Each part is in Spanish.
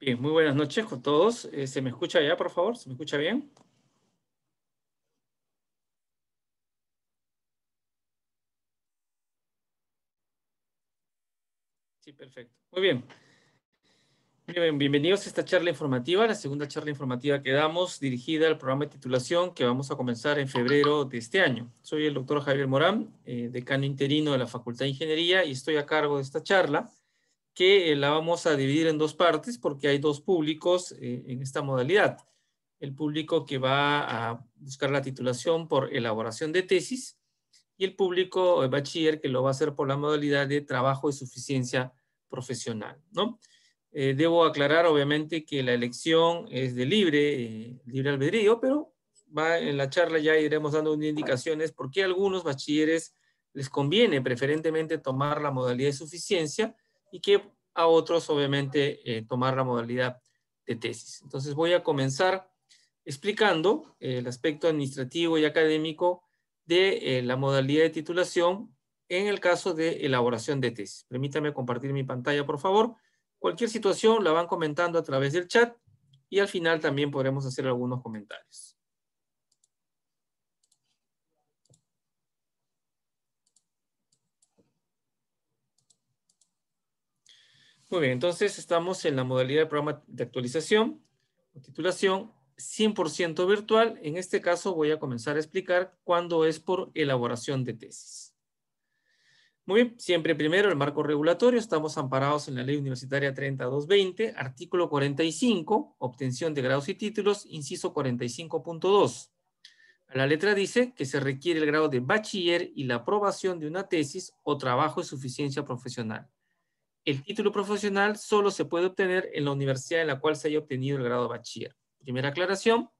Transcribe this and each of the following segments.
Bien, muy buenas noches con todos. Eh, ¿Se me escucha ya, por favor? ¿Se me escucha bien? Sí, perfecto. Muy bien. Bienvenidos a esta charla informativa, la segunda charla informativa que damos dirigida al programa de titulación que vamos a comenzar en febrero de este año. Soy el doctor Javier Morán, eh, decano interino de la Facultad de Ingeniería y estoy a cargo de esta charla que eh, la vamos a dividir en dos partes porque hay dos públicos eh, en esta modalidad. El público que va a buscar la titulación por elaboración de tesis y el público eh, bachiller que lo va a hacer por la modalidad de trabajo de suficiencia profesional. ¿no? debo aclarar obviamente que la elección es de libre, libre albedrío, pero va, en la charla ya iremos dando indicaciones por qué a algunos bachilleres les conviene preferentemente tomar la modalidad de suficiencia y que a otros, obviamente, eh, tomar la modalidad de tesis. Entonces, voy a comenzar explicando eh, el aspecto administrativo y académico de eh, la modalidad de titulación en el caso de elaboración de tesis. Permítame compartir mi pantalla, por favor. Cualquier situación la van comentando a través del chat y al final también podremos hacer algunos comentarios. Muy bien, entonces estamos en la modalidad de programa de actualización o titulación 100% virtual. En este caso voy a comenzar a explicar cuándo es por elaboración de tesis. Muy bien, siempre primero el marco regulatorio. Estamos amparados en la Ley Universitaria 30220, artículo 45, obtención de grados y títulos, inciso 45.2. La letra dice que se requiere el grado de bachiller y la aprobación de una tesis o trabajo de suficiencia profesional. El título profesional solo se puede obtener en la universidad en la cual se haya obtenido el grado de bachiller. Primera aclaración,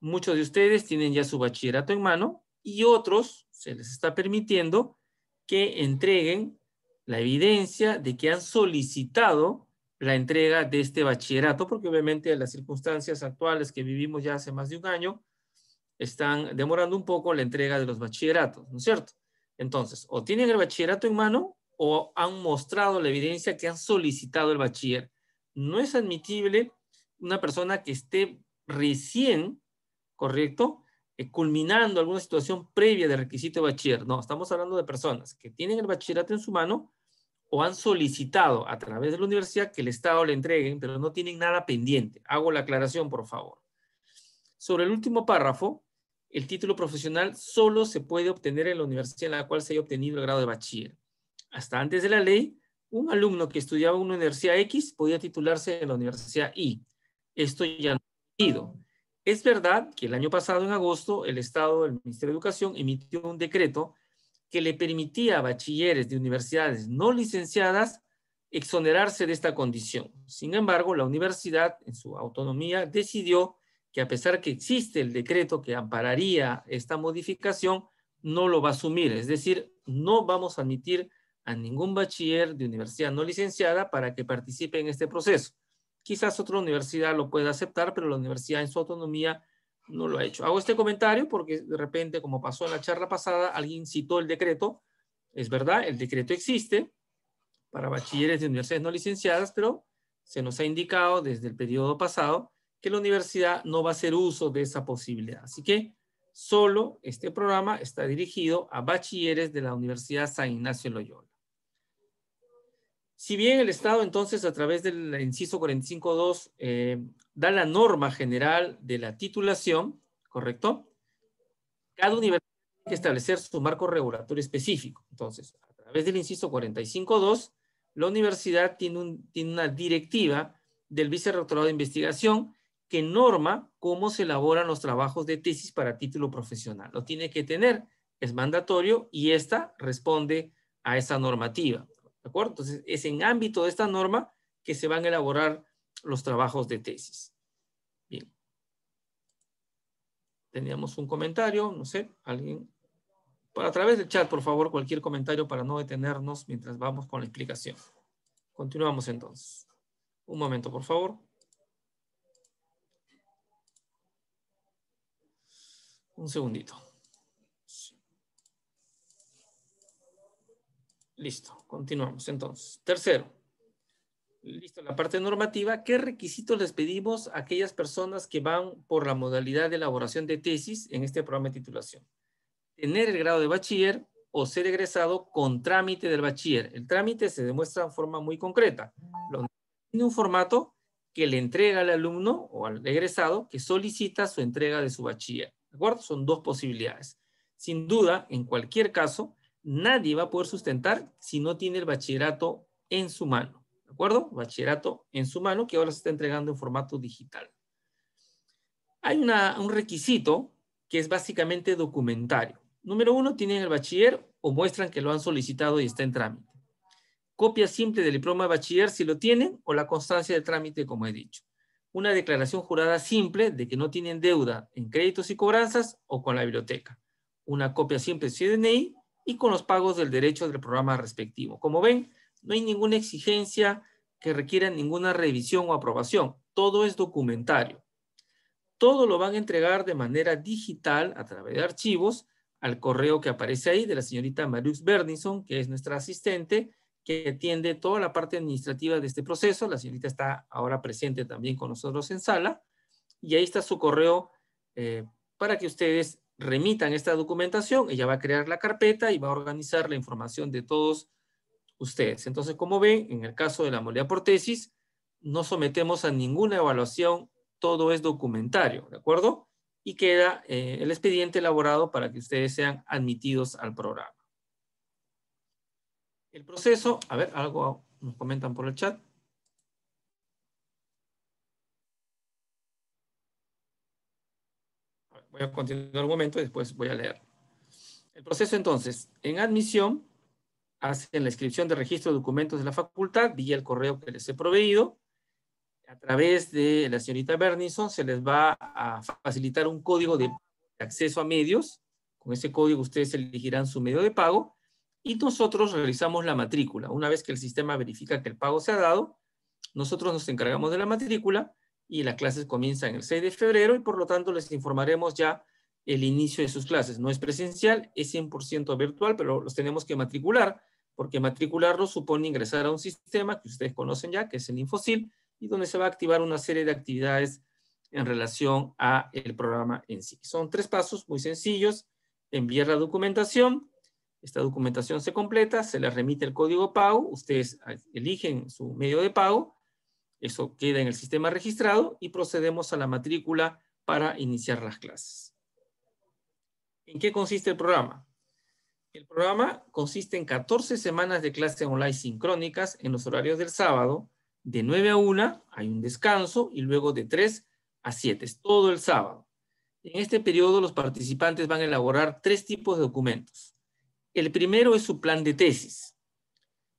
muchos de ustedes tienen ya su bachillerato en mano y otros se les está permitiendo que entreguen la evidencia de que han solicitado la entrega de este bachillerato, porque obviamente las circunstancias actuales que vivimos ya hace más de un año están demorando un poco la entrega de los bachilleratos, ¿no es cierto? Entonces, o tienen el bachillerato en mano o han mostrado la evidencia que han solicitado el bachiller. No es admitible una persona que esté recién, ¿correcto? Eh, culminando alguna situación previa de requisito de bachiller. No, estamos hablando de personas que tienen el bachillerato en su mano o han solicitado a través de la universidad que el Estado le entreguen, pero no tienen nada pendiente. Hago la aclaración, por favor. Sobre el último párrafo, el título profesional solo se puede obtener en la universidad en la cual se haya obtenido el grado de bachiller hasta antes de la ley, un alumno que estudiaba en una universidad X podía titularse en la universidad Y. Esto ya no ha sido. Es verdad que el año pasado, en agosto, el Estado, el Ministerio de Educación, emitió un decreto que le permitía a bachilleres de universidades no licenciadas exonerarse de esta condición. Sin embargo, la universidad, en su autonomía, decidió que a pesar que existe el decreto que ampararía esta modificación, no lo va a asumir. Es decir, no vamos a admitir a ningún bachiller de universidad no licenciada para que participe en este proceso. Quizás otra universidad lo pueda aceptar, pero la universidad en su autonomía no lo ha hecho. Hago este comentario porque de repente, como pasó en la charla pasada, alguien citó el decreto. Es verdad, el decreto existe para bachilleres de universidades no licenciadas, pero se nos ha indicado desde el periodo pasado que la universidad no va a hacer uso de esa posibilidad. Así que solo este programa está dirigido a bachilleres de la Universidad San Ignacio Loyola. Si bien el Estado entonces a través del inciso 45.2 eh, da la norma general de la titulación, ¿correcto? Cada universidad tiene que establecer su marco regulatorio específico. Entonces, a través del inciso 45.2, la universidad tiene, tiene una directiva del Vicerrectorado de Investigación que norma cómo se elaboran los trabajos de tesis para título profesional. Lo tiene que tener, es mandatorio y esta responde a esa normativa. ¿De acuerdo? Entonces, es en ámbito de esta norma que se van a elaborar los trabajos de tesis. Bien. Teníamos un comentario, no sé, alguien. a través del chat, por favor, cualquier comentario para no detenernos mientras vamos con la explicación. Continuamos entonces. Un momento, por favor. Un segundito. Listo, continuamos entonces. Tercero, listo, la parte normativa. ¿Qué requisitos les pedimos a aquellas personas que van por la modalidad de elaboración de tesis en este programa de titulación? Tener el grado de bachiller o ser egresado con trámite del bachiller. El trámite se demuestra de forma muy concreta. Tiene un formato que le entrega al alumno o al egresado que solicita su entrega de su bachiller. ¿De acuerdo? Son dos posibilidades. Sin duda, en cualquier caso, nadie va a poder sustentar si no tiene el bachillerato en su mano. ¿De acuerdo? Bachillerato en su mano que ahora se está entregando en formato digital. Hay un requisito que es básicamente documentario. Número uno, tienen el bachiller o muestran que lo han solicitado y está en trámite. Copia simple del diploma de bachiller si lo tienen o la constancia de trámite, como he dicho. Una declaración jurada simple de que no tienen deuda en créditos y cobranzas o con la biblioteca. Una copia simple de DNI y con los pagos del derecho del programa respectivo. Como ven, no hay ninguna exigencia que requiera ninguna revisión o aprobación. Todo es documentario. Todo lo van a entregar de manera digital a través de archivos al correo que aparece ahí de la señorita Marius Bernison, que es nuestra asistente, que atiende toda la parte administrativa de este proceso. La señorita está ahora presente también con nosotros en sala. Y ahí está su correo eh, para que ustedes remitan esta documentación, ella va a crear la carpeta y va a organizar la información de todos ustedes. Entonces, como ven, en el caso de la modalidad por tesis, no sometemos a ninguna evaluación, todo es documentario, ¿de acuerdo? Y queda eh, el expediente elaborado para que ustedes sean admitidos al programa. El proceso, a ver, algo nos comentan por el chat. a continuar un momento y después voy a leer. El proceso entonces, en admisión, hacen la inscripción de registro de documentos de la facultad vía el correo que les he proveído. A través de la señorita Bernison se les va a facilitar un código de acceso a medios. Con ese código ustedes elegirán su medio de pago y nosotros realizamos la matrícula. Una vez que el sistema verifica que el pago se ha dado, nosotros nos encargamos de la matrícula y las clases comienzan el 6 de febrero y por lo tanto les informaremos ya el inicio de sus clases. No es presencial, es 100% virtual, pero los tenemos que matricular, porque matricularlos supone ingresar a un sistema que ustedes conocen ya, que es el Infosil, y donde se va a activar una serie de actividades en relación a el programa en sí. Son tres pasos muy sencillos. Enviar la documentación, esta documentación se completa, se le remite el código pago, ustedes ah, eligen su medio de pago eso queda en el sistema registrado y procedemos a la matrícula para iniciar las clases. ¿En qué consiste el programa? El programa consiste en 14 semanas de clases online sincrónicas en los horarios del sábado, de 9 a 1 hay un descanso y luego de 3 a 7, es todo el sábado. En este periodo los participantes van a elaborar tres tipos de documentos. El primero es su plan de tesis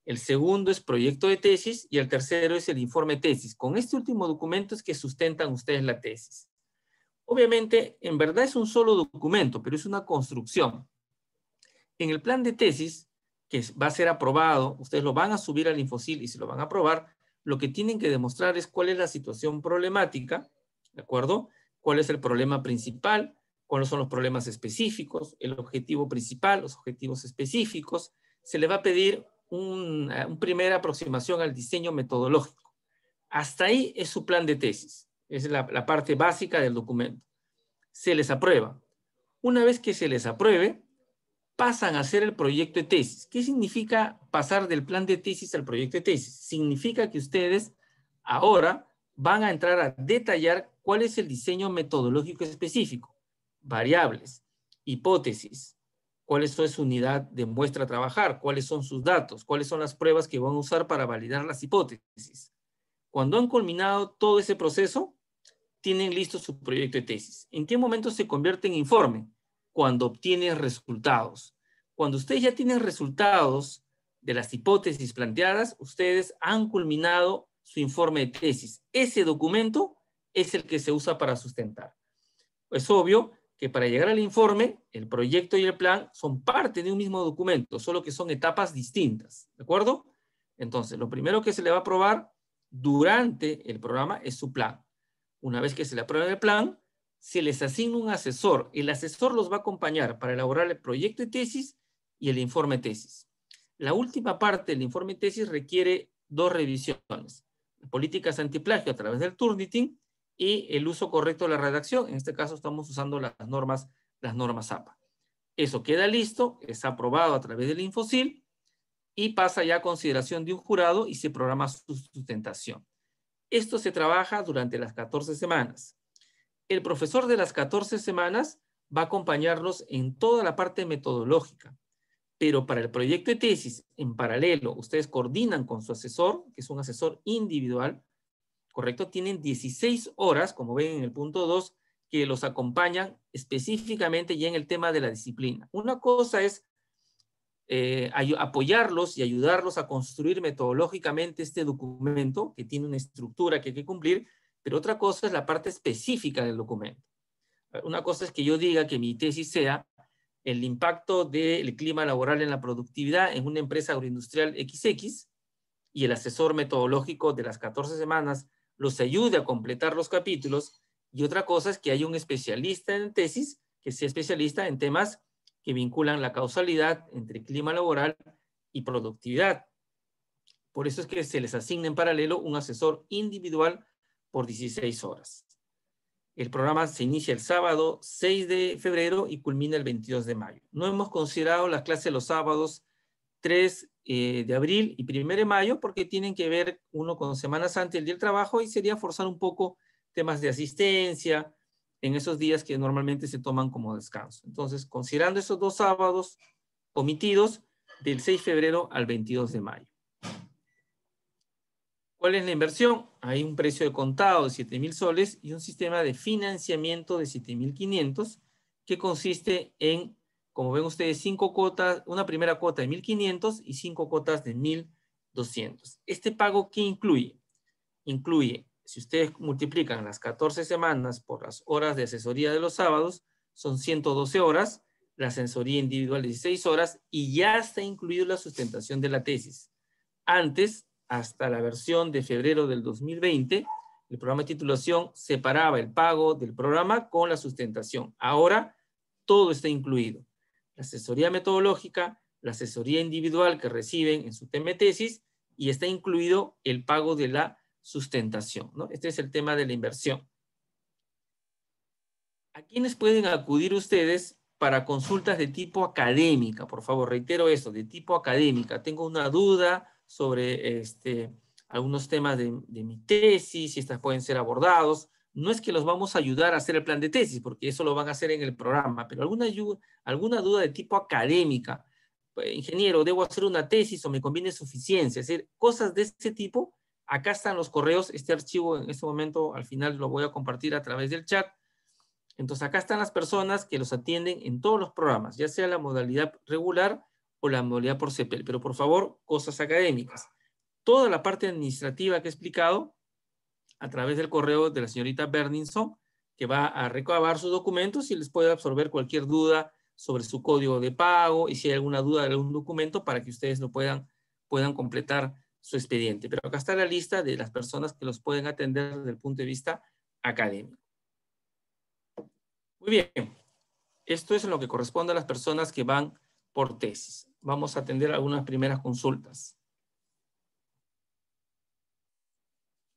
el segundo es proyecto de tesis y el tercero es el informe tesis. Con este último documento es que sustentan ustedes la tesis. Obviamente, en verdad es un solo documento, pero es una construcción. En el plan de tesis, que va a ser aprobado, ustedes lo van a subir al Infosil y se lo van a aprobar, lo que tienen que demostrar es cuál es la situación problemática, ¿de acuerdo? ¿Cuál es el problema principal? ¿Cuáles son los problemas específicos? ¿El objetivo principal? ¿Los objetivos específicos? Se le va a pedir una eh, primera aproximación al diseño metodológico. Hasta ahí es su plan de tesis, es la, la parte básica del documento. Se les aprueba. Una vez que se les apruebe, pasan a hacer el proyecto de tesis. ¿Qué significa pasar del plan de tesis al proyecto de tesis? Significa que ustedes ahora van a entrar a detallar cuál es el diseño metodológico específico, variables, hipótesis, cuál es su unidad de muestra a trabajar, cuáles son sus datos, cuáles son las pruebas que van a usar para validar las hipótesis. Cuando han culminado todo ese proceso, tienen listo su proyecto de tesis. ¿En qué momento se convierte en informe? Cuando obtiene resultados. Cuando ustedes ya tienen resultados de las hipótesis planteadas, ustedes han culminado su informe de tesis. Ese documento es el que se usa para sustentar. Es obvio que para llegar al informe, el proyecto y el plan son parte de un mismo documento, solo que son etapas distintas, ¿de acuerdo? Entonces, lo primero que se le va a aprobar durante el programa es su plan. Una vez que se le aprueba el plan, se les asigna un asesor. El asesor los va a acompañar para elaborar el proyecto de tesis y el informe tesis. La última parte del informe tesis requiere dos revisiones. Políticas antiplagio a través del Turnitin y el uso correcto de la redacción. En este caso estamos usando las normas, las normas APA. Eso queda listo, es aprobado a través del Infosil y pasa ya a consideración de un jurado y se programa su sustentación. Esto se trabaja durante las 14 semanas. El profesor de las 14 semanas va a acompañarlos en toda la parte metodológica, pero para el proyecto de tesis, en paralelo, ustedes coordinan con su asesor, que es un asesor individual, ¿correcto? Tienen 16 horas, como ven en el punto 2, que los acompañan específicamente ya en el tema de la disciplina. Una cosa es eh, apoyarlos y ayudarlos a construir metodológicamente este documento que tiene una estructura que hay que cumplir, pero otra cosa es la parte específica del documento. Una cosa es que yo diga que mi tesis sea el impacto del clima laboral en la productividad en una empresa agroindustrial XX y el asesor metodológico de las 14 semanas los ayude a completar los capítulos y otra cosa es que hay un especialista en tesis que sea especialista en temas que vinculan la causalidad entre clima laboral y productividad. Por eso es que se les asigna en paralelo un asesor individual por 16 horas. El programa se inicia el sábado 6 de febrero y culmina el 22 de mayo. No hemos considerado las clases los sábados 3 eh, de abril y 1 de mayo, porque tienen que ver uno con Semana Santa y el Día del Trabajo, y sería forzar un poco temas de asistencia en esos días que normalmente se toman como descanso. Entonces, considerando esos dos sábados omitidos, del 6 de febrero al 22 de mayo. ¿Cuál es la inversión? Hay un precio de contado de 7.000 soles y un sistema de financiamiento de 7.500 que consiste en como ven ustedes, cinco cuotas, una primera cuota de 1.500 y cinco cuotas de 1.200. ¿Este pago qué incluye? Incluye, si ustedes multiplican las 14 semanas por las horas de asesoría de los sábados, son 112 horas, la asesoría individual 16 horas y ya está incluido la sustentación de la tesis. Antes, hasta la versión de febrero del 2020, el programa de titulación separaba el pago del programa con la sustentación. Ahora todo está incluido la asesoría metodológica, la asesoría individual que reciben en su tema de tesis y está incluido el pago de la sustentación. ¿no? Este es el tema de la inversión. ¿A quiénes pueden acudir ustedes para consultas de tipo académica? Por favor, reitero eso, de tipo académica. Tengo una duda sobre este, algunos temas de, mi tesis, si estas pueden ser abordados no es que los vamos a ayudar a hacer el plan de tesis, porque eso lo van a hacer en el programa, pero alguna, ayuda, alguna duda de tipo académica, pues, ingeniero, ¿debo hacer una tesis o me conviene suficiencia? Hacer cosas de este tipo, acá están los correos, este archivo en este momento al final lo voy a compartir a través del chat. Entonces acá están las personas que los atienden en todos los programas, ya sea la modalidad regular o la modalidad por CEPEL, pero por favor, cosas académicas. Toda la parte administrativa que he explicado, a través del correo de la señorita Berninson, que va a recabar sus documentos y les puede absorber cualquier duda sobre su código de pago y si hay alguna duda de algún documento para que ustedes puedan, puedan completar su expediente. Pero acá está la lista de las personas que los pueden atender desde el punto de vista académico. Muy bien, esto es lo que corresponde a las personas que van por tesis. Vamos a atender algunas primeras consultas.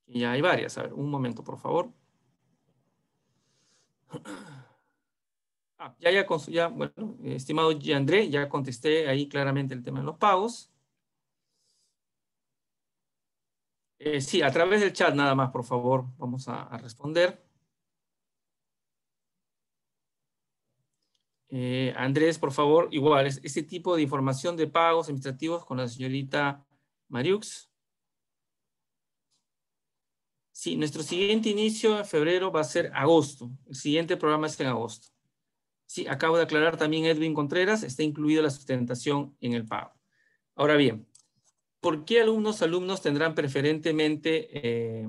ya hay varias. A ver, un momento, por favor. Ah, ya, ya, bueno, estimado André, ya contesté ahí claramente el tema de los pagos. Eh, sí, a través del chat nada más, por favor, vamos a, responder. Eh, Andrés, por favor, igual, este tipo de información de pagos administrativos con la señorita Mariux. Sí, nuestro siguiente inicio en febrero va a ser agosto. El siguiente programa es en agosto. Sí, acabo de aclarar también Edwin Contreras, está incluida la sustentación en el pago. Ahora bien, ¿por qué alumnos, alumnos tendrán preferentemente, eh,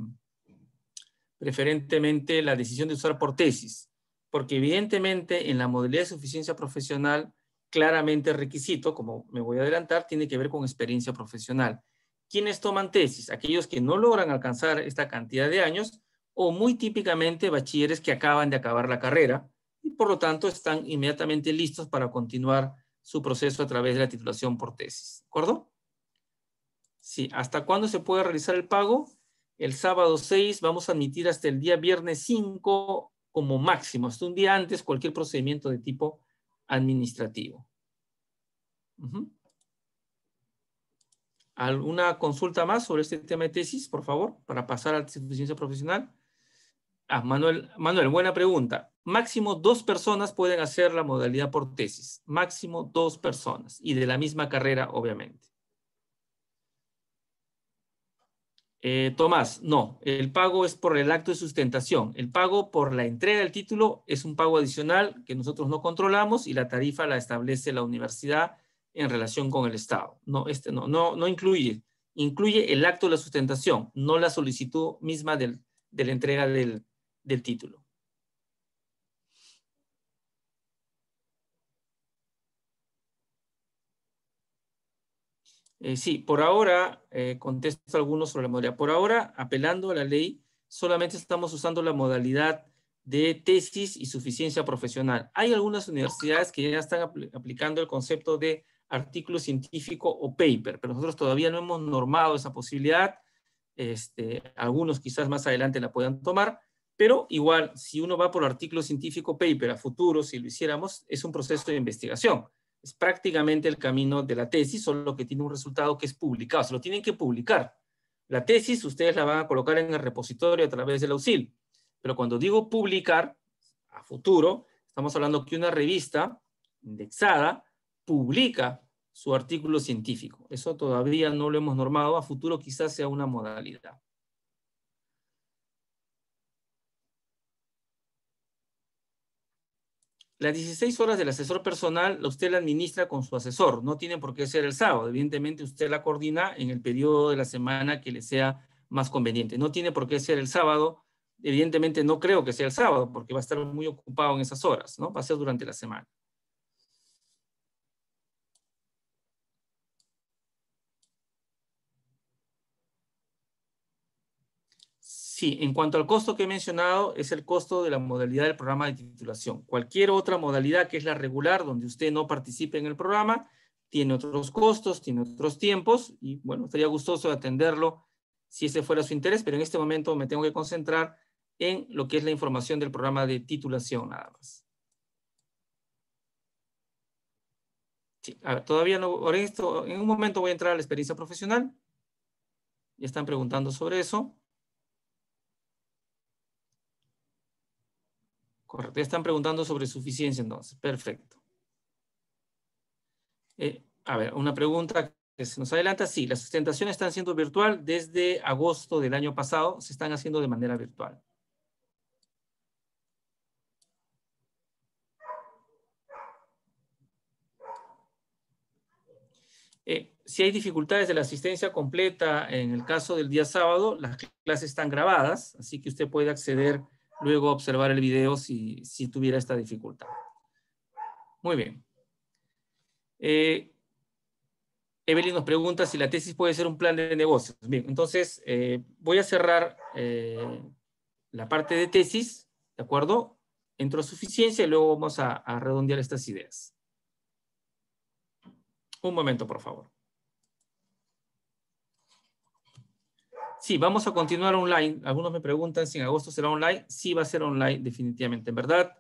preferentemente la decisión de usar por tesis? Porque evidentemente en la modalidad de suficiencia profesional, claramente el requisito, como me voy a adelantar, tiene que ver con experiencia profesional quienes toman tesis? Aquellos que no logran alcanzar esta cantidad de años o muy típicamente bachilleres que acaban de acabar la carrera y por lo tanto están inmediatamente listos para continuar su proceso a través de la titulación por tesis. ¿De acuerdo? Sí, ¿hasta cuándo se puede realizar el pago? El sábado 6 vamos a admitir hasta el día viernes 5 como máximo, hasta un día antes cualquier procedimiento de tipo administrativo. ¿Alguna consulta más sobre este tema de tesis, por favor, para pasar a la suficiencia profesional? Ah, Manuel, Manuel, buena pregunta. Máximo dos personas pueden hacer la modalidad por tesis. Máximo dos personas. Y de la misma carrera, obviamente. Eh, Tomás, no, el pago es por el acto de sustentación. El pago por la entrega del título es un pago adicional que nosotros no controlamos y la tarifa la establece la universidad en relación con el Estado. No, este no, no, no incluye, incluye el acto de la sustentación, no la solicitud misma de la entrega del, título. Eh, sí, por ahora, eh, contesto algunos sobre la modalidad. Por ahora, apelando a la ley, solamente estamos usando la modalidad de tesis y suficiencia profesional. Hay algunas universidades que ya están aplicando el concepto de artículo científico o paper, pero nosotros todavía no hemos normado esa posibilidad. Este, algunos quizás más adelante la puedan tomar, pero igual, si uno va por artículo científico paper a futuro, si lo hiciéramos, es un proceso de investigación. Es prácticamente el camino de la tesis, solo que tiene un resultado que es publicado, se lo tienen que publicar. La tesis ustedes la van a colocar en el repositorio a través del auxil, pero cuando digo publicar a futuro, estamos hablando que una revista indexada publica su artículo científico. Eso todavía no lo hemos normado, a futuro quizás sea una modalidad. Las 16 horas del asesor personal, usted la administra con su asesor, no tiene por qué ser el sábado. Evidentemente, usted la coordina en el periodo de la semana que le sea más conveniente. No tiene por qué ser el sábado. Evidentemente, no creo que sea el sábado, porque va a estar muy ocupado en esas horas, ¿no? Va a ser durante la semana. Sí, en cuanto al costo que he mencionado, es el costo de la modalidad del programa de titulación. Cualquier otra modalidad que es la regular, donde usted no participe en el programa, tiene otros costos, tiene otros tiempos, y bueno, estaría gustoso atenderlo si ese fuera su interés, pero en este momento me tengo que concentrar en lo que es la información del programa de titulación nada más. Sí, a ver, todavía no, ahora esto, en un momento voy a entrar a la experiencia profesional. Ya están preguntando sobre eso. Correcto. Ya están preguntando sobre suficiencia entonces. Perfecto. Eh, a ver, una pregunta que se nos adelanta. Sí, las sustentaciones están siendo virtual desde agosto del año pasado. Se están haciendo de manera virtual. Eh, si hay dificultades de la asistencia completa, en el caso del día sábado, las clases están grabadas, así que usted puede acceder luego observar el video si, tuviera esta dificultad. Muy bien. Eh, Evelyn nos pregunta si la tesis puede ser un plan de negocios. Bien, entonces eh, voy a cerrar eh, la parte de tesis, ¿de acuerdo? Entro a suficiencia y luego vamos a redondear estas ideas. Un momento, por favor. Sí, vamos a continuar online. Algunos me preguntan si en agosto será online. Sí, va a ser online definitivamente. En verdad,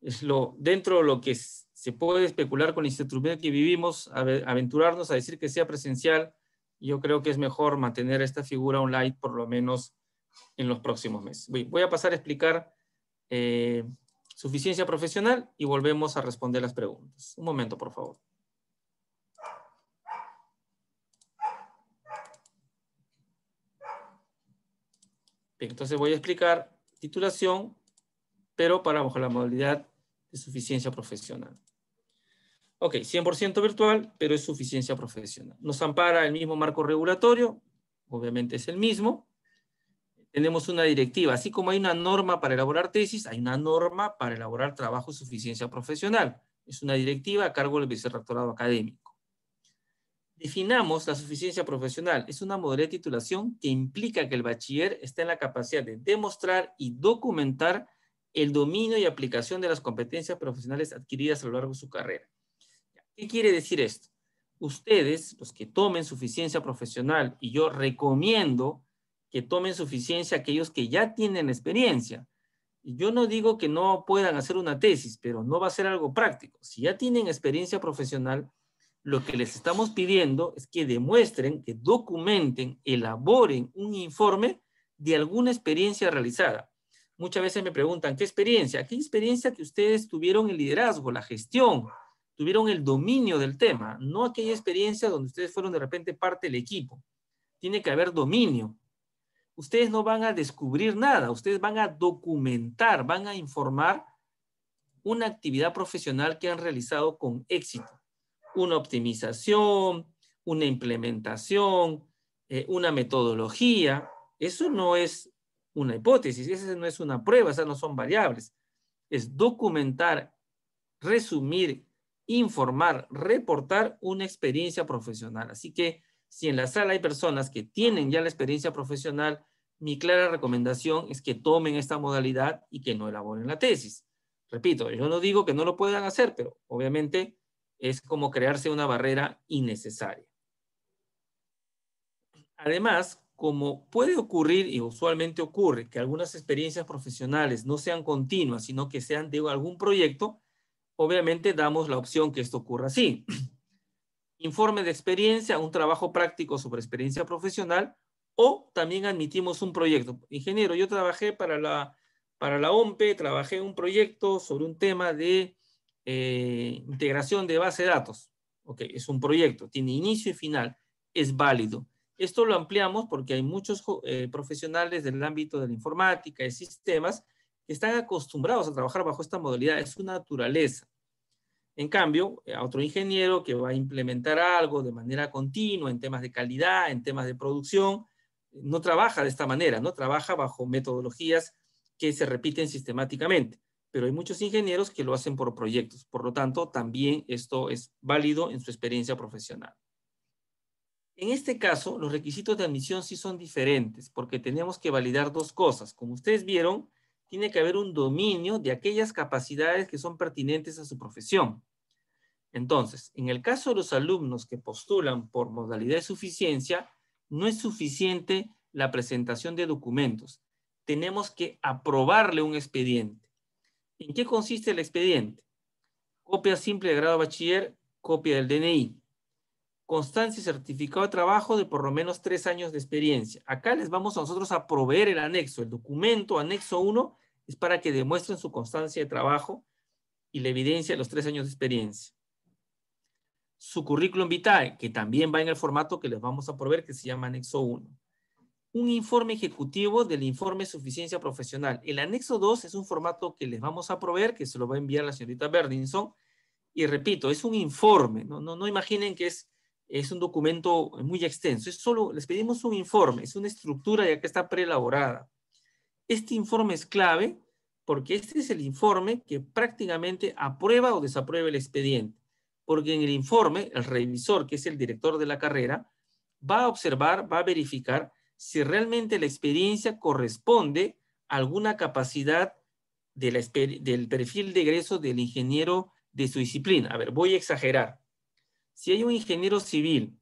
es lo, dentro de lo que se puede especular con la incertidumbre que vivimos, aventurarnos a decir que sea presencial, yo creo que es mejor mantener esta figura online por lo menos en los próximos meses. Voy, a pasar a explicar eh, suficiencia profesional y volvemos a responder las preguntas. Un momento, por favor. entonces voy a explicar titulación, pero para bajo la modalidad de suficiencia profesional. Ok, 100% virtual, pero es suficiencia profesional. Nos ampara el mismo marco regulatorio, obviamente es el mismo. Tenemos una directiva, así como hay una norma para elaborar tesis, hay una norma para elaborar trabajo de suficiencia profesional. Es una directiva a cargo del vicerrectorado académico. Definamos la suficiencia profesional. Es una modalidad de titulación que implica que el bachiller está en la capacidad de demostrar y documentar el dominio y aplicación de las competencias profesionales adquiridas a lo largo de su carrera. ¿Qué quiere decir esto? Ustedes, los que tomen suficiencia profesional, y yo recomiendo que tomen suficiencia aquellos que ya tienen experiencia. Yo no digo que no puedan hacer una tesis, pero no va a ser algo práctico. Si ya tienen experiencia profesional, lo que les estamos pidiendo es que demuestren, que documenten, elaboren un informe de alguna experiencia realizada. Muchas veces me preguntan, ¿qué experiencia? ¿Qué experiencia que ustedes tuvieron el liderazgo, la gestión, tuvieron el dominio del tema? No aquella experiencia donde ustedes fueron de repente parte del equipo. Tiene que haber dominio. Ustedes no van a descubrir nada, ustedes van a documentar, van a informar una actividad profesional que han realizado con éxito una optimización, una implementación, eh, una metodología. Eso no es una hipótesis, esa no es una prueba, esas no son variables. Es documentar, resumir, informar, reportar una experiencia profesional. Así que si en la sala hay personas que tienen ya la experiencia profesional, mi clara recomendación es que tomen esta modalidad y que no elaboren la tesis. Repito, yo no digo que no lo puedan hacer, pero obviamente es como crearse una barrera innecesaria. Además, como puede ocurrir y usualmente ocurre que algunas experiencias profesionales no sean continuas, sino que sean de algún proyecto, obviamente damos la opción que esto ocurra así. Informe de experiencia, un trabajo práctico sobre experiencia profesional o también admitimos un proyecto. Ingeniero, yo trabajé para la, para la OMPE, trabajé un proyecto sobre un tema de eh, integración de base de datos. es un proyecto, tiene inicio y final, es válido. Esto lo ampliamos porque hay muchos eh, profesionales del ámbito de la informática y sistemas que están acostumbrados a trabajar bajo esta modalidad, es su naturaleza. En cambio, eh, a otro ingeniero que va a implementar algo de manera continua en temas de calidad, en temas de producción, no trabaja de esta manera, no trabaja bajo metodologías que se repiten sistemáticamente pero hay muchos ingenieros que lo hacen por proyectos. Por lo tanto, también esto es válido en su experiencia profesional. En este caso, los requisitos de admisión sí son diferentes porque tenemos que validar dos cosas. Como ustedes vieron, tiene que haber un dominio de aquellas capacidades que son pertinentes a su profesión. Entonces, en el caso de los alumnos que postulan por modalidad de suficiencia, no es suficiente la presentación de documentos. Tenemos que aprobarle un expediente. ¿En qué consiste el expediente? Copia simple de grado bachiller, copia del DNI. Constancia y certificado de trabajo de por lo menos tres años de experiencia. Acá les vamos a nosotros a proveer el anexo. El documento anexo 1 es para que demuestren su constancia de trabajo y la evidencia de los tres años de experiencia. Su currículum vitae, que también va en el formato que les vamos a proveer, que se llama anexo 1 un informe ejecutivo del informe suficiencia profesional. El anexo 2 es un formato que les vamos a proveer, que se lo va a enviar la señorita Berninson. Y repito, es un informe, no, no, no imaginen que es, es un documento muy extenso, es solo, les pedimos un informe, es una estructura ya que está preelaborada. Este informe es clave porque este es el informe que prácticamente aprueba o desaprueba el expediente, porque en el informe el revisor, que es el director de la carrera, va a observar, va a verificar si realmente la experiencia corresponde a alguna capacidad del perfil de egreso del ingeniero de su disciplina. A ver, voy a exagerar. Si hay un ingeniero civil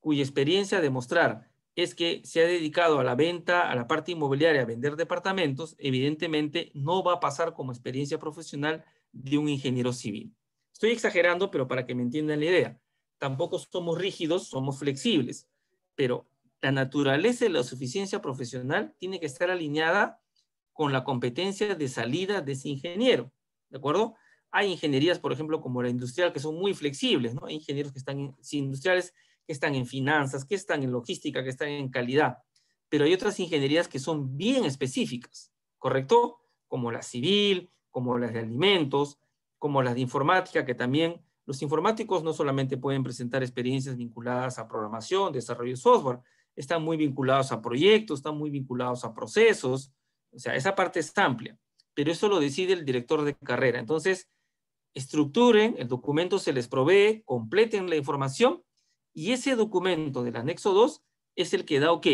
cuya experiencia a demostrar es que se ha dedicado a la venta, a la parte inmobiliaria, a vender departamentos, evidentemente no va a pasar como experiencia profesional de un ingeniero civil. Estoy exagerando, pero para que me entiendan la idea. Tampoco somos rígidos, somos flexibles, pero la naturaleza y la suficiencia profesional tiene que estar alineada con la competencia de salida de ese ingeniero, ¿de acuerdo? Hay ingenierías, por ejemplo, como la industrial, que son muy flexibles, ¿no? Hay ingenieros que están en, industriales que están en finanzas, que están en logística, que están en calidad, pero hay otras ingenierías que son bien específicas, ¿correcto? Como la civil, como las de alimentos, como las de informática, que también los informáticos no solamente pueden presentar experiencias vinculadas a programación, desarrollo de software, están muy vinculados a proyectos, están muy vinculados a procesos, o sea, esa parte es amplia, pero eso lo decide el director de carrera. Entonces, estructuren, el documento se les provee, completen la información y ese documento del anexo 2 es el que da ok.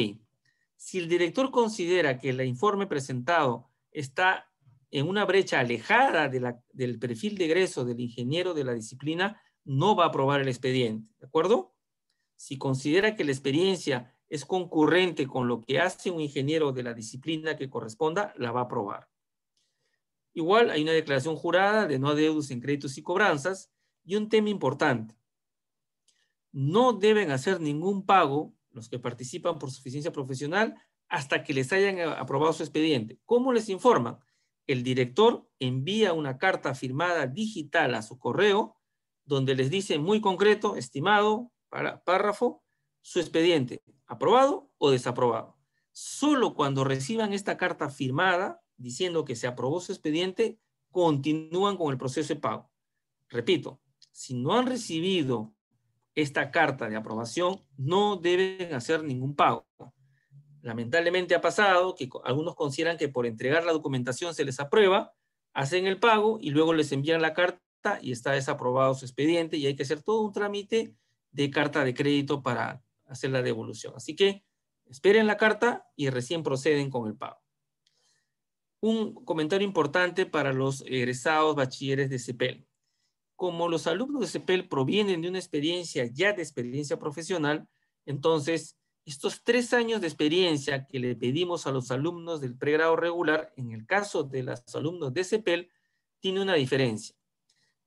Si el director considera que el informe presentado está en una brecha alejada del perfil de egreso del ingeniero de la disciplina, no va a aprobar el expediente, ¿de acuerdo? Si considera que la experiencia es concurrente con lo que hace un ingeniero de la disciplina que corresponda, la va a aprobar. Igual hay una declaración jurada de no adeudos en créditos y cobranzas y un tema importante. No deben hacer ningún pago los que participan por suficiencia profesional hasta que les hayan aprobado su expediente. ¿Cómo les informan? El director envía una carta firmada digital a su correo donde les dice muy concreto, estimado, para, párrafo, su expediente aprobado o desaprobado. Solo cuando reciban esta carta firmada diciendo que se aprobó su expediente, continúan con el proceso de pago. Repito, si no han recibido esta carta de aprobación, no deben hacer ningún pago. Lamentablemente ha pasado que algunos consideran que por entregar la documentación se les aprueba, hacen el pago y luego les envían la carta y está desaprobado su expediente y hay que hacer todo un trámite de carta de crédito para hacer la devolución. Así que esperen la carta y recién proceden con el pago. Un comentario importante para los egresados bachilleres de CEPEL. Como los alumnos de CEPEL provienen de una experiencia ya de experiencia profesional, entonces estos tres años de experiencia que le pedimos a los alumnos del pregrado regular, en el caso de los alumnos de CEPEL, tiene una diferencia.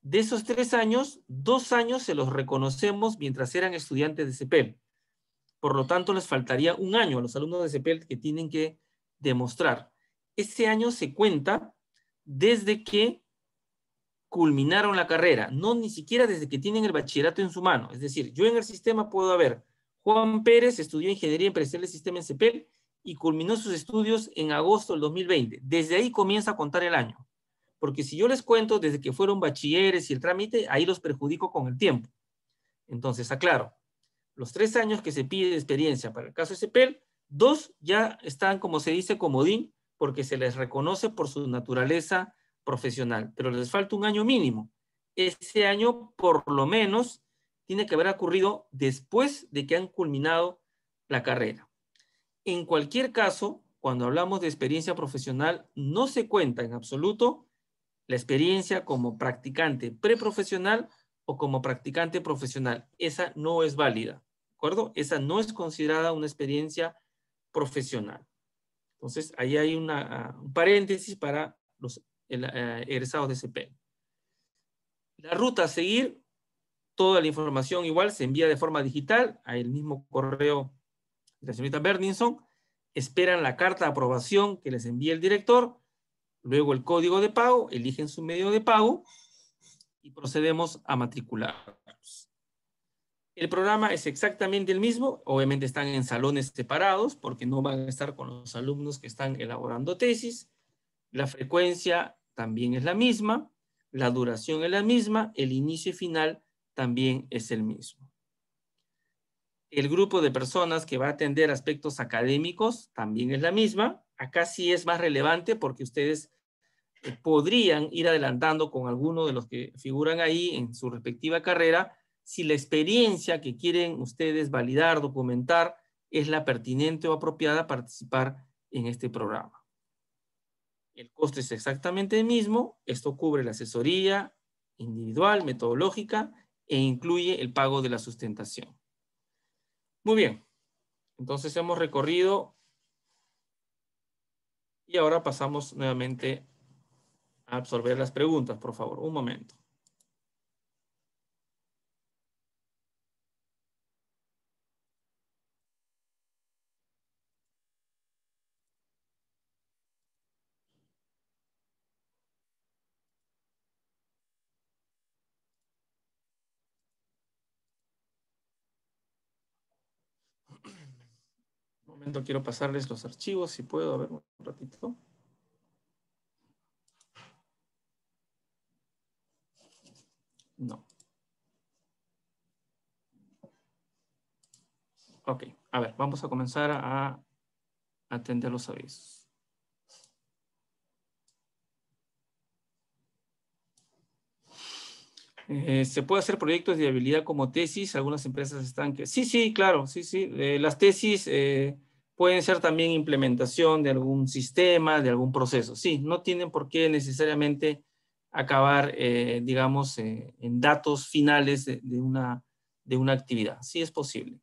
De esos tres años, dos años se los reconocemos mientras eran estudiantes de CEPEL por lo tanto, les faltaría un año a los alumnos de CEPEL que tienen que demostrar. Ese año se cuenta desde que culminaron la carrera, no ni siquiera desde que tienen el bachillerato en su mano. Es decir, yo en el sistema puedo haber, Juan Pérez estudió Ingeniería Empresarial del Sistema en CEPEL y culminó sus estudios en agosto del 2020. Desde ahí comienza a contar el año. Porque si yo les cuento desde que fueron bachilleres y el trámite, ahí los perjudico con el tiempo. Entonces, aclaro, los tres años que se pide experiencia para el caso SPEL, dos ya están, como se dice, comodín, porque se les reconoce por su naturaleza profesional, pero les falta un año mínimo. Ese año, por lo menos, tiene que haber ocurrido después de que han culminado la carrera. En cualquier caso, cuando hablamos de experiencia profesional, no se cuenta en absoluto la experiencia como practicante preprofesional o como practicante profesional. Esa no es válida acuerdo? Esa no es considerada una experiencia profesional. Entonces, ahí hay un paréntesis para los eh, egresados de CP. La ruta a seguir, toda la información igual se envía de forma digital a el mismo correo de la señorita Berninson. Esperan la carta de aprobación que les envía el director, luego el código de pago, eligen su medio de pago y procedemos a matricular. El programa es exactamente el mismo, obviamente están en salones separados porque no van a estar con los alumnos que están elaborando tesis. La frecuencia también es la misma, la duración es la misma, el inicio y final también es el mismo. El grupo de personas que va a atender aspectos académicos también es la misma. Acá sí es más relevante porque ustedes eh, podrían ir adelantando con alguno de los que figuran ahí en su respectiva carrera si la experiencia que quieren ustedes validar, documentar, es la pertinente o apropiada participar en este programa. El coste es exactamente el mismo. Esto cubre la asesoría individual, metodológica e incluye el pago de la sustentación. Muy bien. Entonces hemos recorrido y ahora pasamos nuevamente a absorber las preguntas, por favor. Un momento. quiero pasarles los archivos, si puedo, a ver un ratito. No. Ok, a ver, vamos a comenzar a atender los avisos. Eh, ¿Se puede hacer proyectos de habilidad como tesis? Algunas empresas están que... Sí, sí, claro, sí, sí. Eh, las tesis eh, Pueden ser también implementación de algún sistema, de algún proceso. Sí, no tienen por qué necesariamente acabar, eh, digamos, eh, en datos finales de, una, de una actividad. Sí es posible.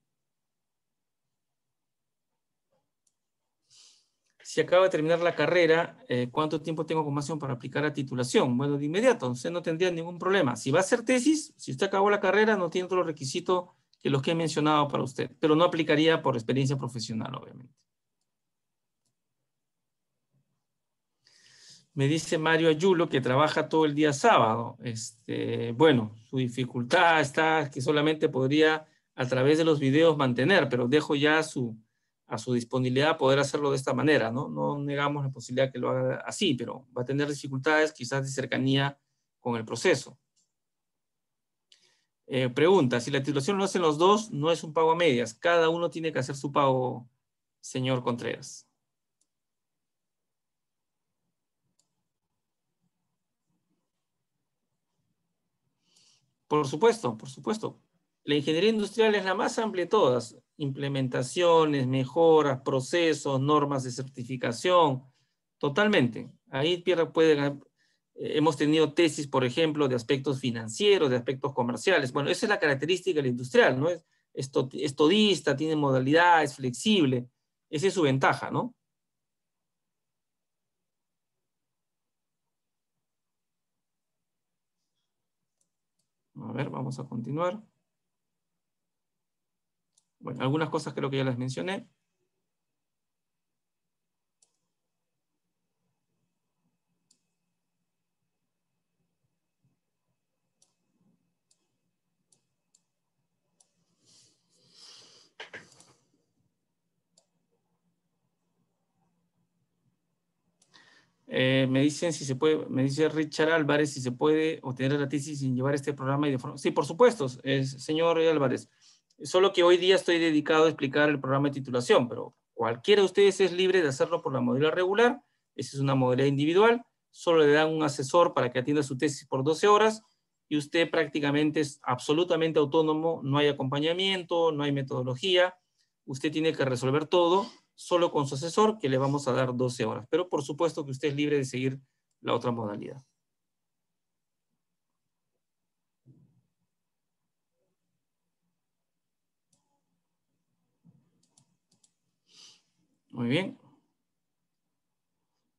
si acaba de terminar la carrera, eh, ¿cuánto tiempo tengo como acción para aplicar a titulación? Bueno, de inmediato, Entonces no tendría ningún problema. Si va a ser tesis, si usted acabó la carrera, no tiene los requisitos que los que he mencionado para usted, pero no aplicaría por experiencia profesional, obviamente. Me dice Mario Ayulo que trabaja todo el día sábado. Este, bueno, su dificultad está que solamente podría a través de los videos mantener, pero dejo ya su, a su disponibilidad poder hacerlo de esta manera, ¿no? No negamos la posibilidad que lo haga así, pero va a tener dificultades quizás de cercanía con el proceso. Eh, pregunta, si la titulación lo hacen los dos, no es un pago a medias. Cada uno tiene que hacer su pago, señor Contreras. Por supuesto, por supuesto. La ingeniería industrial es la más amplia de todas. Implementaciones, mejoras, procesos, normas de certificación. Totalmente. Ahí Pierre puede eh, hemos tenido tesis, por ejemplo, de aspectos financieros, de aspectos comerciales. Bueno, esa es la característica del industrial, ¿no? Es, todista, tiene modalidad, es flexible. Esa es su ventaja, ¿no? A ver, vamos a continuar. Bueno, algunas cosas creo que ya las mencioné. Eh, me dicen si se puede, me dice Richard Álvarez si se puede obtener la tesis sin llevar este programa de forma. Sí, por supuesto, es, señor Álvarez. Solo que hoy día estoy dedicado a explicar el programa de titulación, pero cualquiera de ustedes es libre de hacerlo por la modalidad regular. Esa es una modalidad individual. Solo le dan un asesor para que atienda su tesis por 12 horas y usted prácticamente es absolutamente autónomo. No hay acompañamiento, no hay metodología. Usted tiene que resolver todo solo con su asesor, que le vamos a dar 12 horas. Pero por supuesto que usted es libre de seguir la otra modalidad. Muy bien.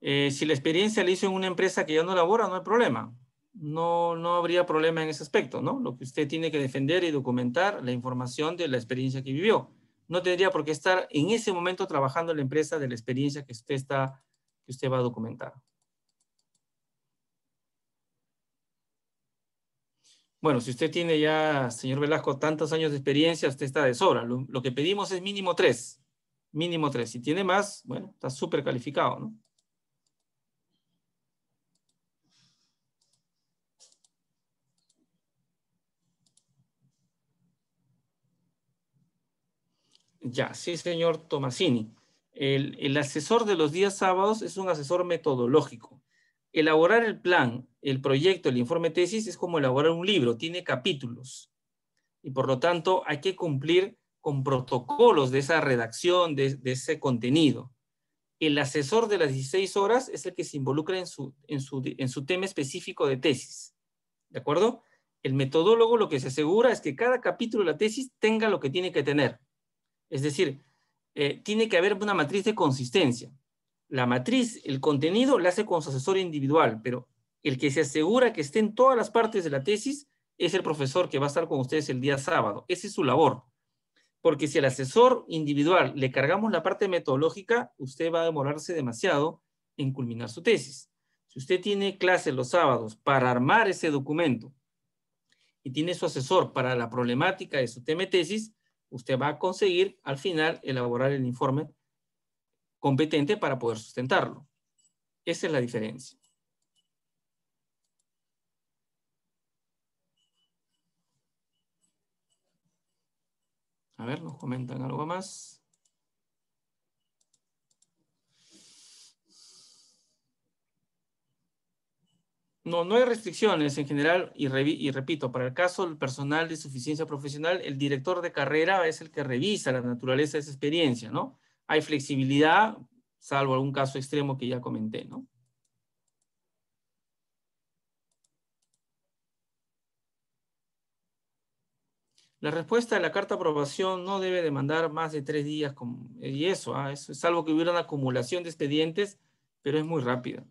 Eh, si la experiencia la hizo en una empresa que ya no labora, no hay problema. No, no habría problema en ese aspecto, ¿no? Lo que usted tiene que defender y documentar la información de la experiencia que vivió no tendría por qué estar en ese momento trabajando en la empresa de la experiencia que usted, está, que usted va a documentar. Bueno, si usted tiene ya, señor Velasco, tantos años de experiencia, usted está de sobra. Lo, lo que pedimos es mínimo tres. Mínimo tres. Si tiene más, bueno, está súper calificado, ¿no? Ya, sí, señor Tomasini. El, asesor de los días sábados es un asesor metodológico. Elaborar el plan, el proyecto, el informe tesis es como elaborar un libro, tiene capítulos. Y por lo tanto hay que cumplir con protocolos de esa redacción, de, ese contenido. El asesor de las 16 horas es el que se involucra en su tema específico de tesis. ¿De acuerdo? El metodólogo lo que se asegura es que cada capítulo de la tesis tenga lo que tiene que tener es decir, eh, tiene que haber una matriz de consistencia. La matriz, el contenido, la hace con su asesor individual, pero el que se asegura que esté en todas las partes de la tesis es el profesor que va a estar con ustedes el día sábado. Esa es su labor. Porque si al asesor individual le cargamos la parte metodológica, usted va a demorarse demasiado en culminar su tesis. Si usted tiene clases los sábados para armar ese documento y tiene su asesor para la problemática de su tema tesis, usted va a conseguir al final elaborar el informe competente para poder sustentarlo. Esa es la diferencia. A ver, nos comentan algo más. No, no hay restricciones en general y, repito, para el caso del personal de suficiencia profesional, el director de carrera es el que revisa la naturaleza de esa experiencia, ¿no? Hay flexibilidad, salvo algún caso extremo que ya comenté, ¿no? La respuesta de la carta de aprobación no debe demandar más de tres días, y eso, ¿ah? eso salvo que hubiera una acumulación de expedientes, pero es muy rápida.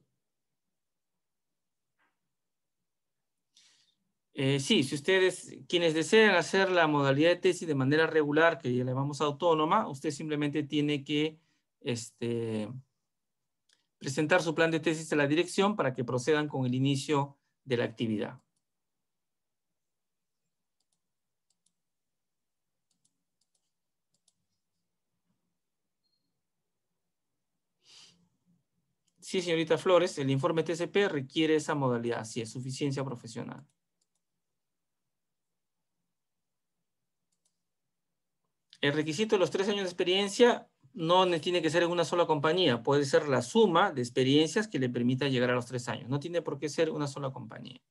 Eh, sí, si ustedes, quienes desean hacer la modalidad de tesis de manera regular, que llamamos autónoma, usted simplemente tiene que este, presentar su plan de tesis a la dirección para que procedan con el inicio de la actividad. Sí, señorita Flores, el informe TCP requiere esa modalidad, si es suficiencia profesional. el requisito de los tres años de experiencia no tiene que ser en una sola compañía, puede ser la suma de experiencias que le permita llegar a los tres años. No tiene por qué ser una sola compañía.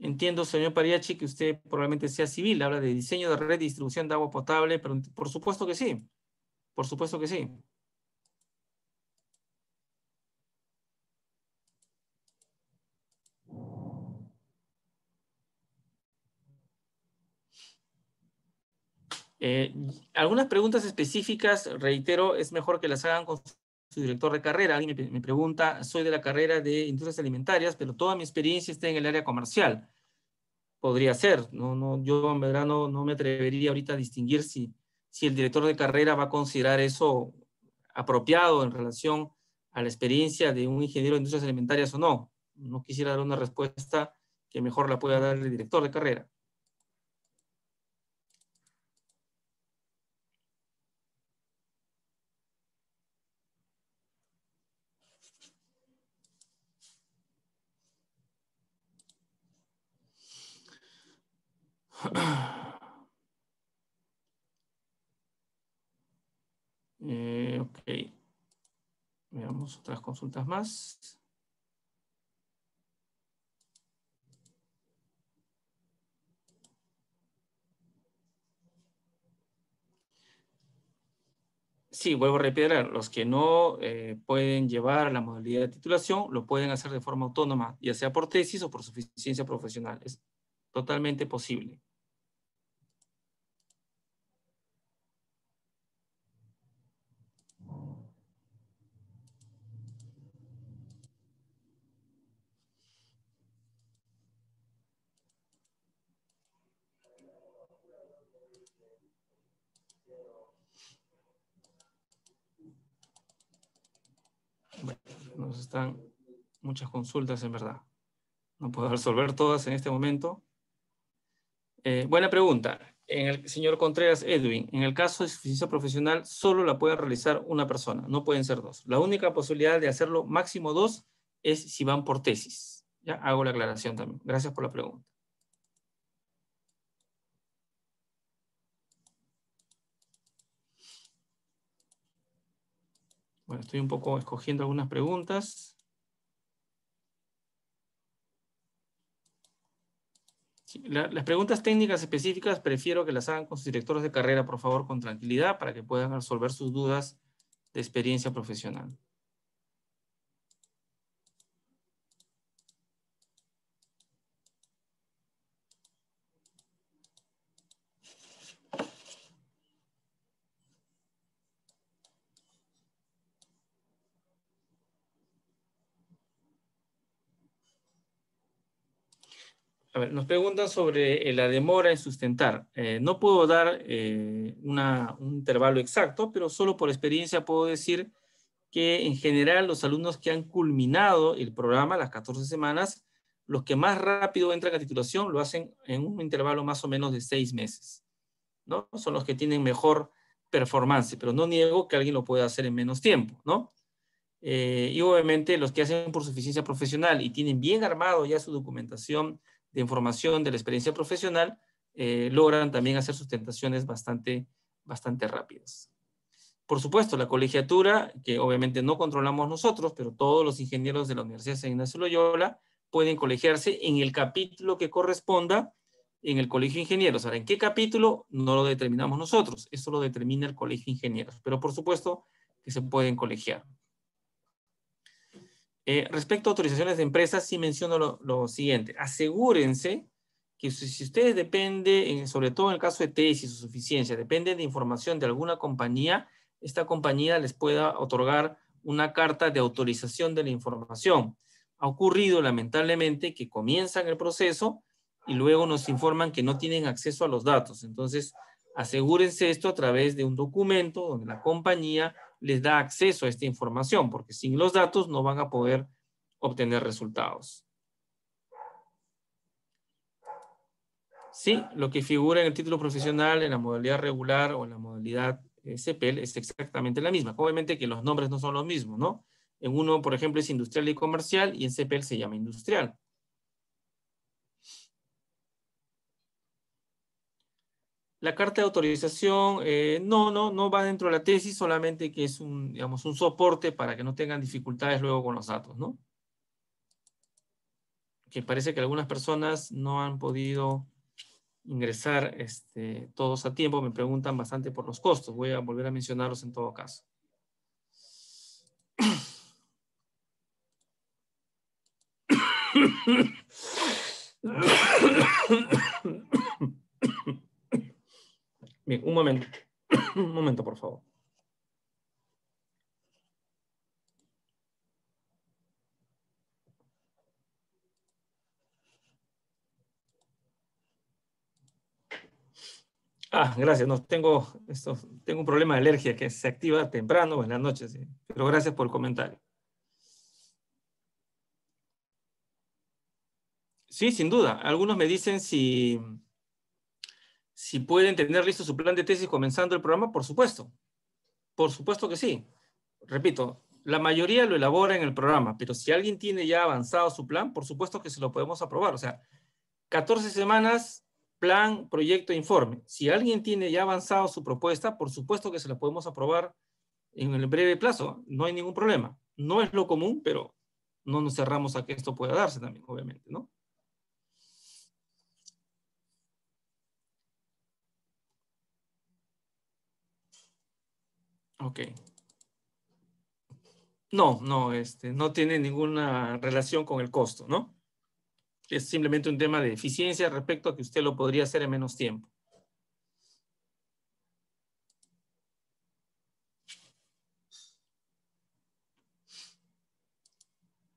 Entiendo, señor Pariachi, que usted probablemente sea civil, habla de diseño de red, distribución de agua potable, pero por supuesto que sí, por supuesto que sí. Eh, algunas preguntas específicas, reitero, es mejor que las hagan con su director de carrera. Alguien me, me, pregunta, soy de la carrera de industrias alimentarias, pero toda mi experiencia está en el área comercial. Podría ser, no, no, yo en verdad no, no me atrevería ahorita a distinguir si, si el director de carrera va a considerar eso apropiado en relación a la experiencia de un ingeniero de industrias alimentarias o no. No quisiera dar una respuesta que mejor la pueda dar el director de carrera. Eh, ok. Veamos otras consultas más. Sí, vuelvo a reiterar, los que no eh, pueden llevar la modalidad de titulación lo pueden hacer de forma autónoma, ya sea por tesis o por suficiencia profesional. Es totalmente posible. están muchas consultas, en verdad. No puedo resolver todas en este momento. Eh, buena pregunta. el señor Contreras Edwin, en el caso de suficiencia profesional, solo la puede realizar una persona, no pueden ser dos. La única posibilidad de hacerlo máximo dos es si van por tesis. Ya hago la aclaración también. Gracias por la pregunta. Bueno, estoy un poco escogiendo algunas preguntas. las preguntas técnicas específicas prefiero que las hagan con sus directores de carrera, por favor, con tranquilidad, para que puedan resolver sus dudas de experiencia profesional. nos preguntan sobre eh, la demora en sustentar. Eh, no puedo dar eh, un intervalo exacto, pero solo por experiencia puedo decir que en general los alumnos que han culminado el programa, las 14 semanas, los que más rápido entran a titulación lo hacen en un intervalo más o menos de seis meses. ¿no? Son los que tienen mejor performance, pero no niego que alguien lo pueda hacer en menos tiempo. ¿no? y obviamente los que hacen por suficiencia profesional y tienen bien armado ya su documentación, de información de la experiencia profesional, eh, logran también hacer sustentaciones bastante, bastante rápidas. Por supuesto, la colegiatura, que obviamente no controlamos nosotros, pero todos los ingenieros de la Universidad de San Ignacio Loyola pueden colegiarse en el capítulo que corresponda en el Colegio de Ingenieros. Ahora, ¿en qué capítulo? No lo determinamos nosotros, eso lo determina el Colegio de Ingenieros, pero por supuesto que se pueden colegiar. Eh, respecto a autorizaciones de empresas, sí menciono lo, siguiente. Asegúrense que si, si ustedes dependen, sobre todo en el caso de tesis o suficiencia, dependen de información de alguna compañía, esta compañía les pueda otorgar una carta de autorización de la información. Ha ocurrido lamentablemente que comienzan el proceso y luego nos informan que no tienen acceso a los datos. Entonces, asegúrense esto a través de un documento donde la compañía les da acceso a esta información, porque sin los datos no van a poder obtener resultados. Sí, lo que figura en el título profesional, en la modalidad regular o en la modalidad eh, CPL es exactamente la misma. Obviamente que los nombres no son los mismos, ¿no? En uno, por ejemplo, es industrial y comercial y en CPL se llama industrial. La carta de autorización, eh, no, no, no va dentro de la tesis, solamente que es un, digamos, un soporte para que no tengan dificultades luego con los datos, ¿no? Que parece que algunas personas no han podido ingresar este, todos a tiempo, me preguntan bastante por los costos, voy a volver a mencionarlos en todo caso. Bien, un momento. un momento, por favor. Ah, gracias. No, tengo, esto, tengo un problema de alergia que se activa temprano en las noches. pero gracias por el comentario. Sí, sin duda. Algunos me dicen si, si pueden tener listo su plan de tesis comenzando el programa, por supuesto. Por supuesto que sí. Repito, la mayoría lo elabora en el programa, pero si alguien tiene ya avanzado su plan, por supuesto que se lo podemos aprobar. O sea, 14 semanas, plan, proyecto, informe. Si alguien tiene ya avanzado su propuesta, por supuesto que se la podemos aprobar en el breve plazo. No hay ningún problema. No es lo común, pero no nos cerramos a que esto pueda darse también, obviamente, ¿no? Ok. No, no, este, no tiene ninguna relación con el costo, ¿no? Es simplemente un tema de eficiencia respecto a que usted lo podría hacer en menos tiempo.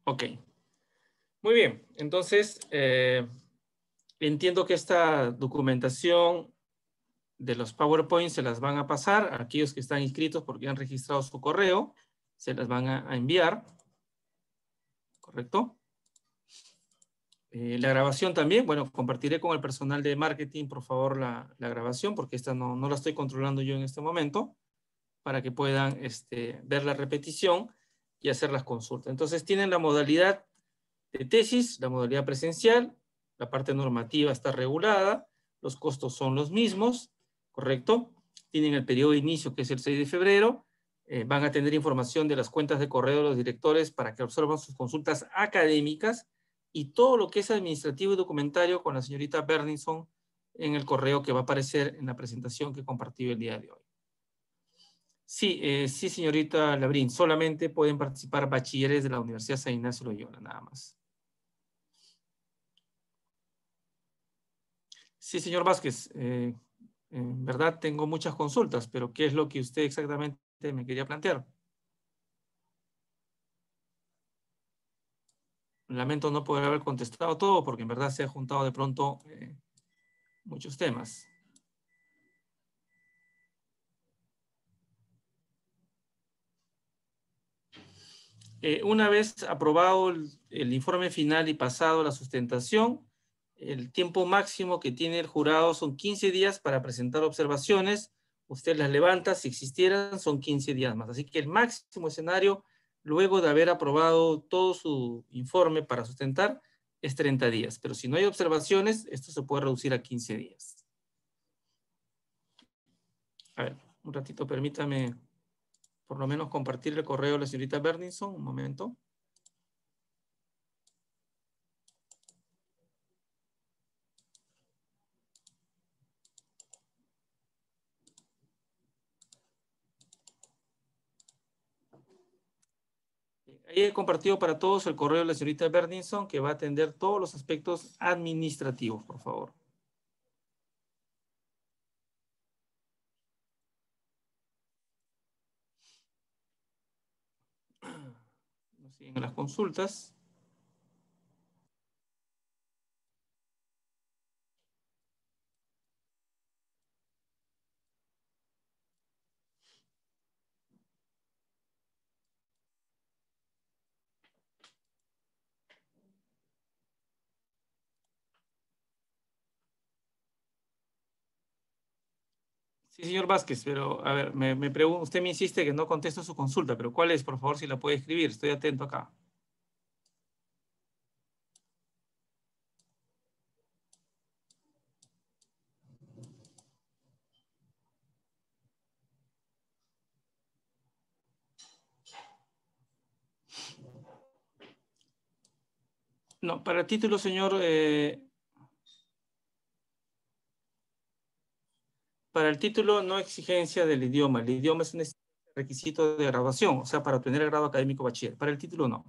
Ok. Muy bien, entonces eh, entiendo que esta documentación de los PowerPoints se las van a pasar a aquellos que están inscritos porque han registrado su correo, se las van a, enviar. ¿Correcto? Eh, la grabación también, bueno, compartiré con el personal de marketing, por favor, la, grabación, porque esta no, la estoy controlando yo en este momento, para que puedan este, ver la repetición y hacer las consultas. Entonces, tienen la modalidad de tesis, la modalidad presencial, la parte normativa está regulada, los costos son los mismos, ¿correcto? Tienen el periodo de inicio, que es el 6 de febrero. Eh, van a tener información de las cuentas de correo de los directores para que observan sus consultas académicas y todo lo que es administrativo y documentario con la señorita Berninson en el correo que va a aparecer en la presentación que compartí el día de hoy. Sí, eh, sí, señorita Labrín, solamente pueden participar bachilleres de la Universidad San Ignacio Loyola, nada más. Sí, señor Vázquez, eh, en verdad tengo muchas consultas, pero ¿qué es lo que usted exactamente me quería plantear? Lamento no poder haber contestado todo porque en verdad se ha juntado de pronto eh, muchos temas. Eh, una vez aprobado el informe final y pasado la sustentación, el tiempo máximo que tiene el jurado son 15 días para presentar observaciones. Usted las levanta, si existieran, son 15 días más. Así que el máximo escenario, luego de haber aprobado todo su informe para sustentar, es 30 días. Pero si no hay observaciones, esto se puede reducir a 15 días. A ver, un ratito, permítame por lo menos compartir el correo de la señorita Berninson. Un momento. Ahí he compartido para todos el correo de la señorita Berninson que va a atender todos los aspectos administrativos, por favor. Siguen las consultas. Sí, señor Vázquez, pero a ver, me, me usted me insiste que no contesto su consulta, pero ¿cuál es, por favor, si la puede escribir? Estoy atento acá. No, para el título, señor eh, Para el título, no exigencia del idioma. El idioma es un requisito de graduación, o sea, para obtener el grado académico bachiller. Para el título, no.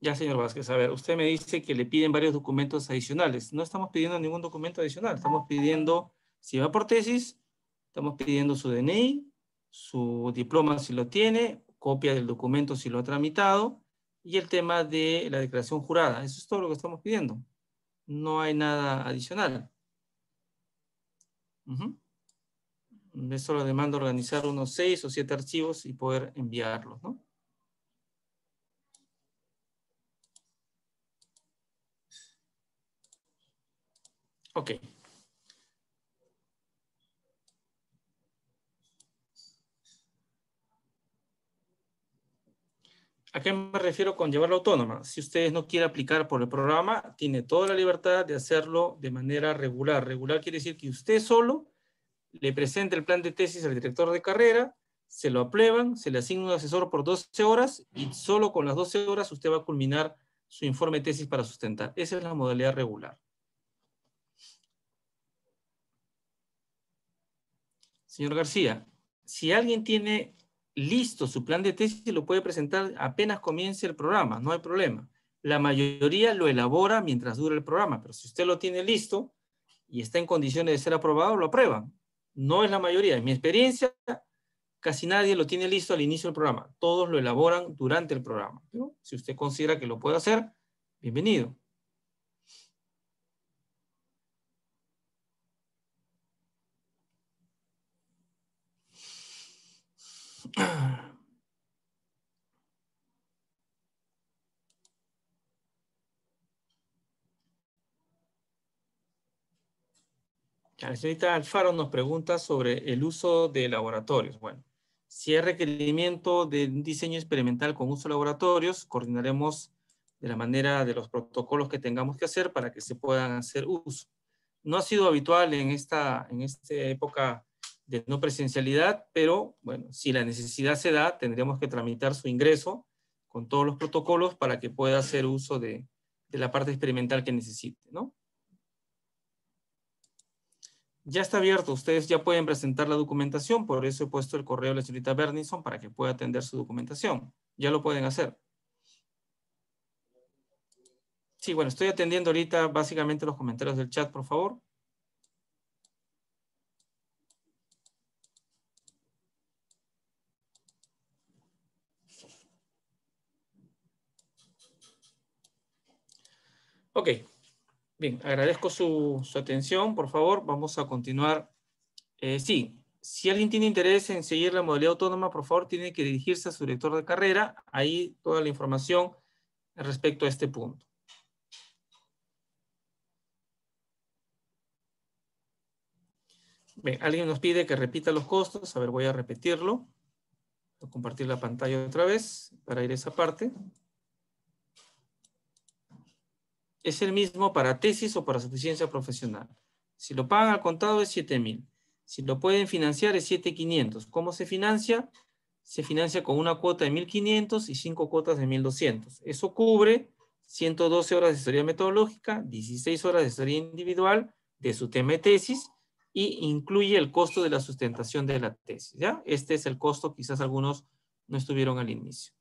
Ya, señor Vázquez, a ver, usted me dice que le piden varios documentos adicionales. No estamos pidiendo ningún documento adicional, estamos pidiendo, si va por tesis, Estamos pidiendo su DNI, su diploma si lo tiene, copia del documento si lo ha tramitado y el tema de la declaración jurada. Eso es todo lo que estamos pidiendo. No hay nada adicional. Uh Eso lo demanda organizar unos seis o siete archivos y poder enviarlos, ¿no? Ok. ¿A qué me refiero con llevarla autónoma? Si ustedes no quieren aplicar por el programa, tiene toda la libertad de hacerlo de manera regular. Regular quiere decir que usted solo le presente el plan de tesis al director de carrera, se lo aprueban, se le asigna un asesor por 12 horas y solo con las 12 horas usted va a culminar su informe de tesis para sustentar. Esa es la modalidad regular. Señor García, si alguien tiene listo, su plan de tesis lo puede presentar apenas comience el programa, no hay problema. La mayoría lo elabora mientras dura el programa, pero si usted lo tiene listo y está en condiciones de ser aprobado, lo aprueban. No es la mayoría. En mi experiencia, casi nadie lo tiene listo al inicio del programa. Todos lo elaboran durante el programa. Pero si usted considera que lo puede hacer, bienvenido. La señorita Alfaro nos pregunta sobre el uso de laboratorios. Bueno, si hay requerimiento de un diseño experimental con uso de laboratorios, coordinaremos de la manera de los protocolos que tengamos que hacer para que se puedan hacer uso. No ha sido habitual en esta, en esta época de no presencialidad, pero bueno, si la necesidad se da, tendríamos que tramitar su ingreso con todos los protocolos para que pueda hacer uso de, de la parte experimental que necesite, ¿no? Ya está abierto, ustedes ya pueden presentar la documentación, por eso he puesto el correo de la señorita Bernison para que pueda atender su documentación. Ya lo pueden hacer. Sí, bueno, estoy atendiendo ahorita básicamente los comentarios del chat, por favor. Ok, bien, agradezco su, atención, por favor, vamos a continuar. Eh, sí, si alguien tiene interés en seguir la modalidad autónoma, por favor, tiene que dirigirse a su director de carrera, ahí toda la información respecto a este punto. Bien, alguien nos pide que repita los costos. A ver, voy a repetirlo. Voy compartir la pantalla otra vez para ir a esa parte es el mismo para tesis o para suficiencia profesional. Si lo pagan al contado es 7.000. Si lo pueden financiar es 7.500. ¿Cómo se financia? Se financia con una cuota de 1.500 y cinco cuotas de 1.200. Eso cubre 112 horas de historia metodológica, 16 horas de historia individual de su tema de tesis y incluye el costo de la sustentación de la tesis. ¿ya? Este es el costo, quizás algunos no estuvieron al inicio.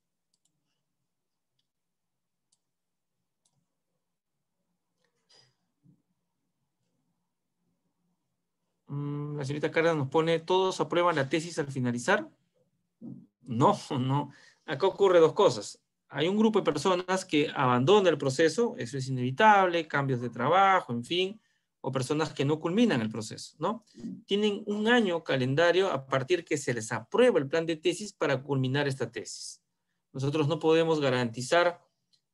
Mm, la señorita Carla nos pone, ¿todos aprueban la tesis al finalizar? No, no. Acá ocurre dos cosas. Hay un grupo de personas que abandona el proceso, eso es inevitable, cambios de trabajo, en fin, o personas que no culminan el proceso, ¿no? Tienen un año calendario a partir que se les aprueba el plan de tesis para culminar esta tesis. Nosotros no podemos garantizar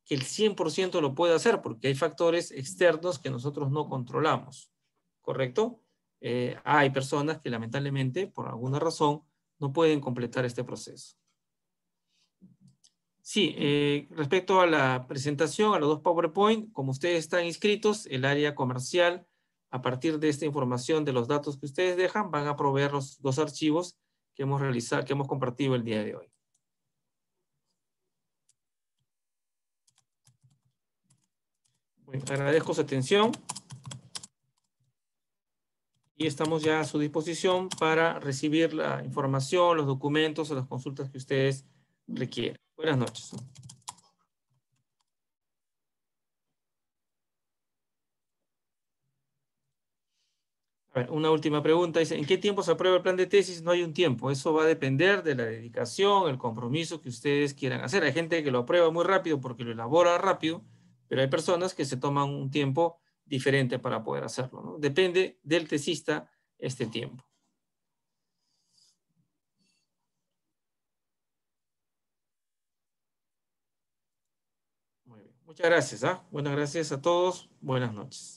que el 100% lo pueda hacer porque hay factores externos que nosotros no controlamos, ¿correcto? Eh, hay personas que lamentablemente, por alguna razón, no pueden completar este proceso. Sí, eh, respecto a la presentación, a los dos PowerPoint, como ustedes están inscritos, el área comercial, a partir de esta información, de los datos que ustedes dejan, van a proveer los dos archivos que hemos, realizado, que hemos compartido el día de hoy. agradezco su atención y estamos ya a su disposición para recibir la información, los documentos o las consultas que ustedes requieran. Buenas noches. una última pregunta. ¿en qué tiempo se aprueba el plan de tesis? No hay un tiempo. Eso va a depender de la dedicación, el compromiso que ustedes quieran hacer. Hay gente que lo aprueba muy rápido porque lo elabora rápido, pero hay personas que se toman un tiempo diferente para poder hacerlo. ¿no? Depende del tesista este tiempo. Muchas gracias. ¿ah? Buenas gracias a todos. Buenas noches.